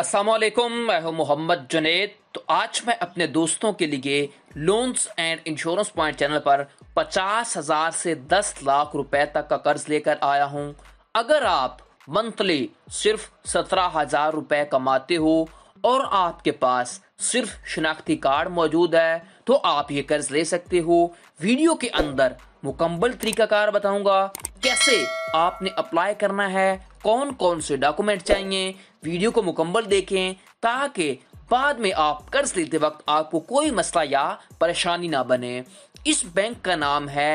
असलकुम मैं हूं मोहम्मद जुनेद तो आज मैं अपने दोस्तों के लिए loans and insurance point channel पर पचास हज़ार से दस लाख रुपए तक का कर्ज लेकर आया हूं अगर आप मंथली सिर्फ सत्रह हज़ार रुपये कमाते हो और आपके पास सिर्फ शिनाख्ती कार्ड मौजूद है तो आप ये कर्ज ले सकते हो वीडियो के अंदर मुकम्मल तरीकाकार बताऊंगा कैसे आपने अप्लाई करना है कौन कौन से डॉक्यूमेंट चाहिए वीडियो को मुकम्मल देखें ताकि बाद में आप कर्ज लेते वक्त आपको कोई मसला या परेशानी ना बने इस बैंक का नाम है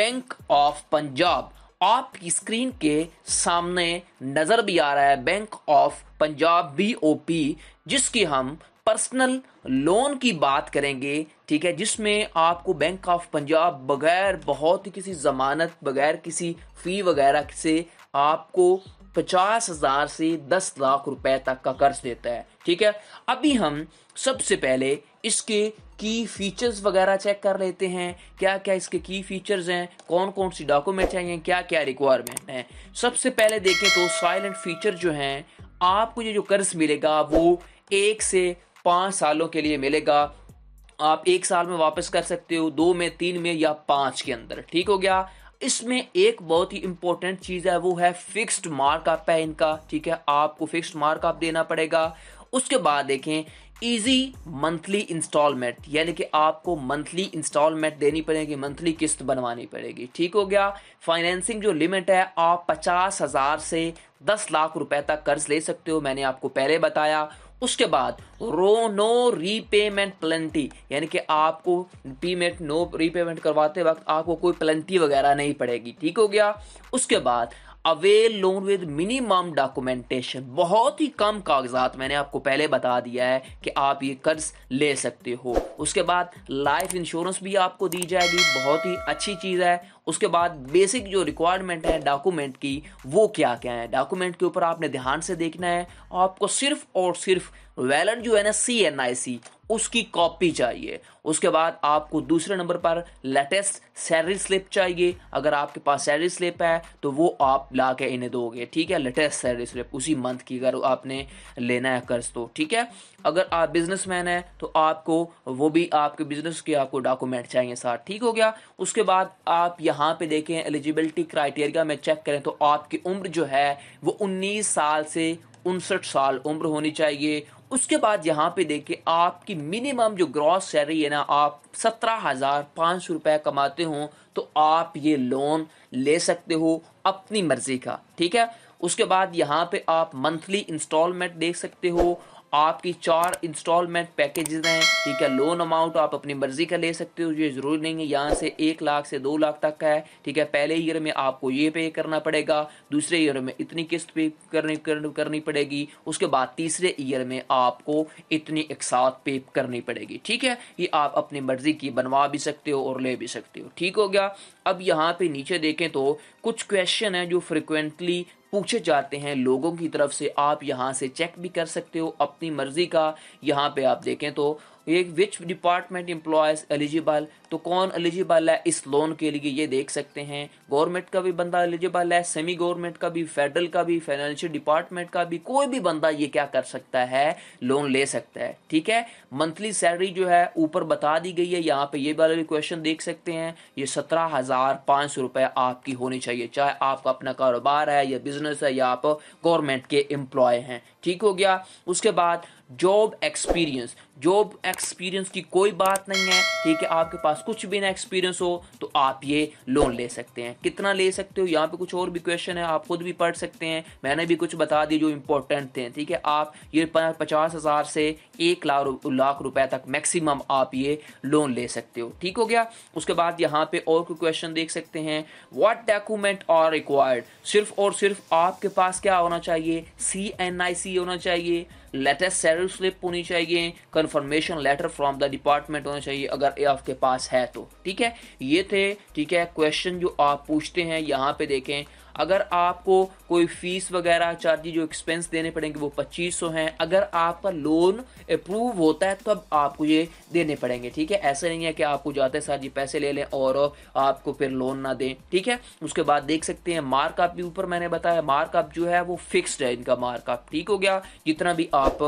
बैंक ऑफ पंजाब आपकी स्क्रीन के सामने नज़र भी आ रहा है bank of Punjab B O P जिसकी हम पर्सनल लोन की बात करेंगे ठीक है जिसमें आपको बैंक ऑफ पंजाब बगैर बहुत ही किसी ज़मानत बगैर किसी फ़ी वगैरह से आपको पचास हजार से दस लाख रुपए तक का कर्ज देता है ठीक है अभी हम सबसे पहले इसके की फीचर्स वगैरह चेक कर लेते हैं क्या क्या इसके की फीचर्स हैं कौन कौन सी डॉक्यूमेंट चाहिए क्या क्या रिक्वायरमेंट है सबसे पहले देखें तो साइलेंट फीचर जो हैं आपको ये जो कर्ज मिलेगा वो एक से पाँच सालों के लिए मिलेगा आप एक साल में वापस कर सकते हो दो में तीन में या पाँच के अंदर ठीक हो गया इसमें एक बहुत ही इंपॉर्टेंट चीज़ है वो है फिक्स्ड मार्कअप है इनका ठीक है आपको फिक्स्ड मार्कअप देना पड़ेगा उसके बाद देखें इजी मंथली इंस्टॉलमेंट यानी कि आपको मंथली इंस्टॉलमेंट देनी पड़ेगी मंथली किस्त बनवानी पड़ेगी ठीक हो गया फाइनेंसिंग जो लिमिट है आप पचास हज़ार से दस लाख रुपए तक कर्ज ले सकते हो मैंने आपको पहले बताया उसके बाद रो नो रीपेमेंट प्लेंटी यानी कि आपको पेमेंट नो रीपेमेंट करवाते वक्त आपको कोई प्लेंटी वगैरह नहीं पड़ेगी ठीक हो गया उसके बाद avail loan with minimum documentation बहुत ही कम कागजात मैंने आपको पहले बता दिया है कि आप ये कर्ज ले सकते हो उसके बाद लाइफ इंश्योरेंस भी आपको दी जाएगी बहुत ही अच्छी चीज़ है उसके बाद बेसिक जो रिक्वायरमेंट है डॉक्यूमेंट की वो क्या क्या है डॉक्यूमेंट के ऊपर आपने ध्यान से देखना है आपको सिर्फ और सिर्फ वैलेट जो है ना सी एन आई सी उसकी कॉपी चाहिए उसके बाद आपको दूसरे नंबर पर लेटेस्ट सैलरी स्लिप चाहिए अगर आपके पास सैलरी स्लिप है तो वो आप ला के इन्हें दोगे ठीक है लेटेस्ट सैलरी स्लिप उसी मंथ की अगर आपने लेना है कर्ज तो ठीक है अगर आप बिजनेसमैन है तो आपको वो भी आपके बिजनेस के आपको डॉक्यूमेंट चाहिए साथ ठीक हो गया उसके बाद आप यहाँ यहाँ पे देखें एलिजिबिलिटी क्राइटेरिया में चेक करें तो आपकी उम्र जो है वो 19 साल से उनसठ साल उम्र होनी चाहिए उसके बाद यहाँ पे देखें आपकी मिनिमम जो ग्रॉस सैलरी है ना आप सत्रह हज़ार पाँच सौ रुपये कमाते हो तो आप ये लोन ले सकते हो अपनी मर्ज़ी का ठीक है उसके बाद यहाँ पे आप मंथली इंस्टॉलमेंट देख सकते हो आपकी चार इंस्टॉलमेंट पैकेजेस हैं ठीक है लोन अमाउंट आप अपनी मर्जी का ले सकते हो ये ज़रूरी नहीं है यहाँ से एक लाख से दो लाख तक का है ठीक है पहले ईयर में आपको ये पे करना पड़ेगा दूसरे ईयर में इतनी किस्त पे करनी करनी पड़ेगी उसके बाद तीसरे ईयर में आपको इतनी एक साथ पे करनी पड़ेगी ठीक है ये आप अपनी मर्जी की बनवा भी सकते हो और ले भी सकते हो ठीक हो गया अब यहाँ पे नीचे देखें तो कुछ क्वेश्चन है जो फ्रिक्वेंटली पूछे जाते हैं लोगों की तरफ से आप यहाँ से चेक भी कर सकते हो अपनी मर्जी का यहाँ पे आप देखें तो ये विच डिपार्टमेंट एम्प्लॉयज एलिजिबल तो कौन एलिजिबल है इस लोन के लिए ये देख सकते हैं गवर्नमेंट का भी बंदा एलिजिबल है सेमी गवर्नमेंट का भी फेडरल का भी फाइनेंशियल डिपार्टमेंट का भी कोई भी बंदा ये क्या कर सकता है लोन ले सकता है ठीक है मंथली सैलरी जो है ऊपर बता दी गई है यहाँ पे ये वाला भी क्वेश्चन देख सकते हैं ये सत्रह हजार पाँच सौ रुपये आपकी होनी चाहिए चाहे आपका अपना कारोबार है या बिजनेस है या आप गवर्नमेंट के एम्प्लॉय हैं ठीक हो गया उसके बाद जॉब एक्सपीरियंस जॉब एक्सपीरियंस की कोई बात नहीं है ठीक है आपके पास कुछ भी ना एक्सपीरियंस हो तो आप ये लोन ले सकते हैं कितना ले सकते हो यहाँ पे कुछ और भी क्वेश्चन है आप खुद भी पढ़ सकते हैं मैंने भी कुछ बता दिए जो इंपॉर्टेंट थे ठीक है आप ये पचास हज़ार से एक लाख लाख रुपए तक मैक्सिमम आप ये लोन ले सकते हो ठीक हो गया उसके बाद यहाँ पे और कोई क्वेश्चन देख सकते हैं वॉट डॉक्यूमेंट आर रिक्वायर्ड सिर्फ और सिर्फ आपके पास क्या होना चाहिए सी एन आई सी होना चाहिए लेटेस्ट सैलरी स्लिप होनी चाहिए confirmation letter from the department होना चाहिए अगर ये आपके पास है तो ठीक है ये थे ठीक है क्वेश्चन जो आप पूछते हैं यहाँ पे देखें अगर आपको कोई फीस वगैरह चार्जेज जो एक्सपेंस देने पड़ेंगे वो पच्चीस सौ हैं अगर आपका लोन अप्रूव होता है तब आपको ये देने पड़ेंगे ठीक है ऐसा नहीं है कि आपको जाते सर जी पैसे ले लें और आपको फिर लोन ना दें ठीक है उसके बाद देख सकते हैं मार्कअप भी ऊपर मैंने बताया मार्कअप जो है वो फिक्स्ड है इनका मार्कअप ठीक हो गया जितना भी आप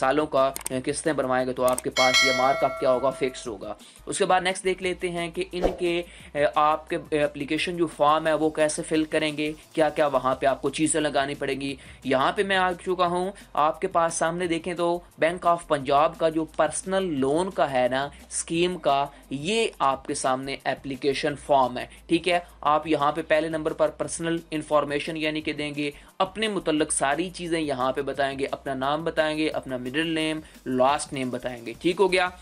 सालों का किस्तें बनवाएंगे तो आपके पास ये मार्कअप क्या होगा फिक्स होगा उसके बाद नेक्स्ट देख लेते हैं कि इनके आपके एप्लीकेशन जो फॉर्म है वो कैसे फिल करेंगे क्या क्या वहां पे आपको चीज़ें लगानी पड़ेगी यहाँ पे मैं आ चुका हूँ आपके पास सामने देखें तो बैंक ऑफ पंजाब का जो पर्सनल लोन का है ना स्कीम का ये आपके सामने एप्लीकेशन फॉर्म है ठीक है आप यहाँ पे पहले नंबर पर पर्सनल इंफॉर्मेशन यानी कि देंगे अपने मुतलक सारी चीज़ें यहाँ पे बताएंगे अपना नाम बताएंगे अपना मिडिल नेम लास्ट नेम बताएंगे ठीक हो गया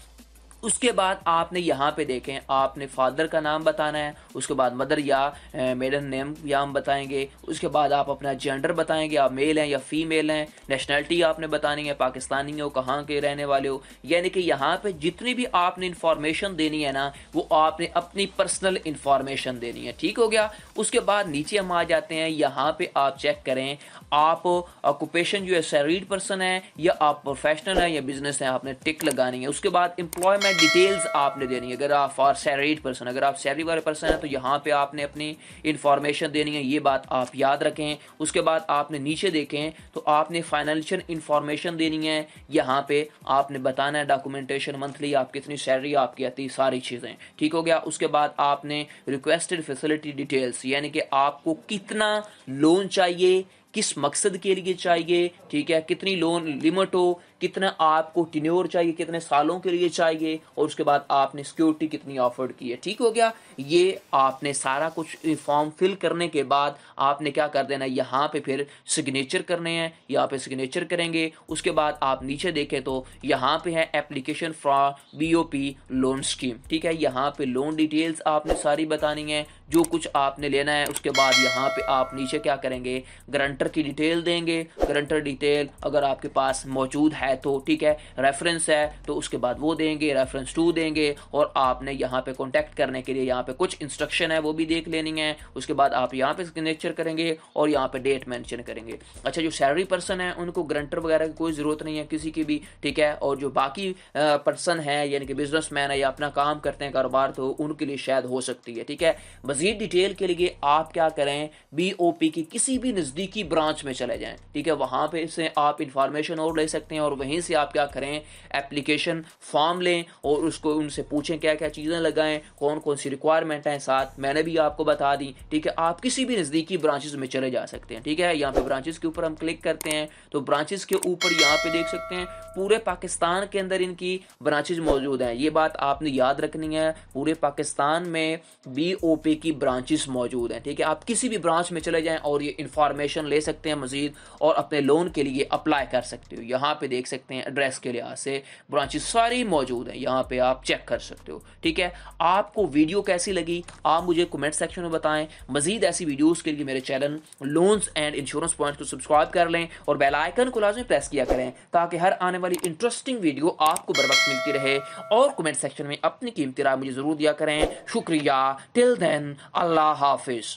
उसके बाद आपने यहाँ पे देखें आपने फादर का नाम बताना है उसके बाद मदर या मेडन नेम या हम बताएंगे उसके बाद आप अपना जेंडर बताएंगे आप मेल हैं या फीमेल हैं नेशनलिटी आपने बतानी है पाकिस्तानी हो कहाँ के रहने वाले हो यानी कि यहाँ पे जितनी भी आपने इंफॉर्मेशन देनी है ना वो आपने अपनी पर्सनल इंफॉर्मेशन देनी है ठीक हो गया उसके बाद नीचे हम आ जाते हैं यहाँ पर आप चेक करें आप ऑक्यूपेशन जो है सैलरीड पर्सन है या आप प्रोफेशनल हैं या बिजनेस हैं आपने टिक लगानी है उसके बाद एम्प्लॉयमेंट में डिटेल्स आपने देनी है अगर आप फॉर सैलरीड पर्सन अगर आप सैलरी वाले पर्सन हैं तो यहाँ पे आपने अपनी इन्फॉर्मेशन देनी है ये बात आप याद रखें उसके बाद आपने नीचे देखें तो आपने फाइनेंशियल इन्फॉर्मेशन देनी है यहाँ पे आपने बताना है डॉक्यूमेंटेशन मंथली आप कितनी सैलरी आपकी आती है सारी चीज़ें ठीक हो गया उसके बाद आपने रिक्वेस्टेड फैसिलिटी डिटेल्स यानी कि आपको कितना लोन चाहिए किस मकसद के लिए चाहिए ठीक है कितनी लोन लिमिट हो कितना आपको टिन्योर चाहिए कितने सालों के लिए चाहिए और उसके बाद आपने सिक्योरिटी कितनी ऑफर्ड की है ठीक हो गया ये आपने सारा कुछ फॉर्म फिल करने के बाद आपने क्या कर देना यहाँ पे फिर सिग्नेचर करने हैं यहाँ पे सिग्नेचर करेंगे उसके बाद आप नीचे देखें तो यहाँ पे है application for B loan scheme ठीक है यहाँ पे लोन डिटेल्स आपने सारी बतानी है जो कुछ आपने लेना है उसके बाद यहाँ पे आप नीचे क्या करेंगे ग्रंटर की डिटेल देंगे ग्रंटर डिटेल अगर आपके पास मौजूद है है तो ठीक है रेफरेंस है तो उसके बाद वो देंगे रेफरेंस टू देंगे और आपने यहाँ पे कॉन्टैक्ट करने के लिए यहाँ पे कुछ इंस्ट्रक्शन है वो भी देख लेनी है उसके बाद आप यहाँ पे सिग्नेचर करेंगे और यहाँ पे डेट मैंशन करेंगे अच्छा जो सैलरी पर्सन है उनको ग्रंटर वगैरह की कोई ज़रूरत नहीं है किसी की भी ठीक है और जो बाकी पर्सन है यानी कि बिजनेस है या अपना काम करते हैं कारोबार तो उनके लिए शायद हो सकती है ठीक है मजीद डिटेल के लिए आप क्या करें बी की किसी भी नज़दीकी ब्रांच में चले जाएँ ठीक है वहां पर से आप इंफॉर्मेशन और ले सकते हैं और वहीं से आप क्या करें एप्लीकेशन फॉर्म लें और उसको उनसे पूछें क्या क्या चीज़ें लगाएं कौन कौन सी रिक्वायरमेंट हैं साथ मैंने भी आपको बता दी ठीक है आप किसी भी नज़दीकी ब्रांचेज में चले जा सकते हैं ठीक है यहाँ पे ब्रांचेज के ऊपर हम क्लिक करते हैं तो ब्रांचेज के ऊपर यहाँ पे देख सकते हैं पूरे पाकिस्तान के अंदर इनकी ब्रांचेज मौजूद हैं ये बात आपने याद रखनी है पूरे पाकिस्तान में बी ओ पी की ब्रांचेज मौजूद हैं ठीक है आप किसी भी ब्रांच में चले जाएँ और ये इंफॉर्मेशन ले सकते हैं मजीद और अपने लोन के लिए अप्लाई कर सकते हो यहाँ पे देख देख सकते हैं एड्रेस के लिहाज से ब्रांचेस सारी मौजूद हैं यहाँ पे आप चेक कर सकते हो ठीक है आपको वीडियो कैसी लगी आप मुझे कमेंट सेक्शन में बताएं मजीद ऐसी वीडियोज़ के लिए मेरे channel loans and insurance point को सब्सक्राइब कर लें और बेलाइकन को लाजमी प्रेस किया करें ताकि हर आने वाली इंटरेस्टिंग वीडियो आपको बर मिलती रहे और कमेंट सेक्शन में अपनी कीमती राय मुझे ज़रूर दिया करें शुक्रिया टिल देन अल्लाह हाफिज़